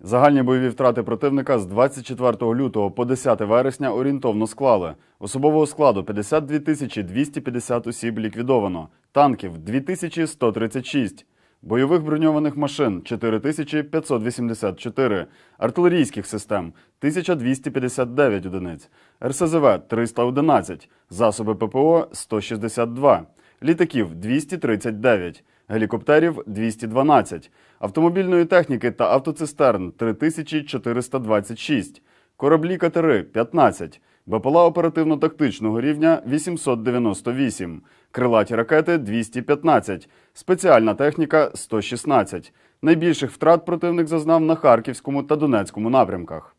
Загальні бойові втрати противника з 24 лютого по 10 вересня орієнтовно склали. Особового складу 52 250 осіб ліквідовано, танків 2136, бойових броньованих машин 4584, артилерійських систем 1259 одиниць, РСЗВ 311, засоби ППО 162, літаків 239 гелікоптерів 212, автомобільної техніки та автоцистерн 3426, кораблі катери 15, БПЛА оперативно-тактичного рівня 898, крилаті ракети 215, спеціальна техніка 116. Найбільших втрат противник зазнав на харківському та донецькому напрямках.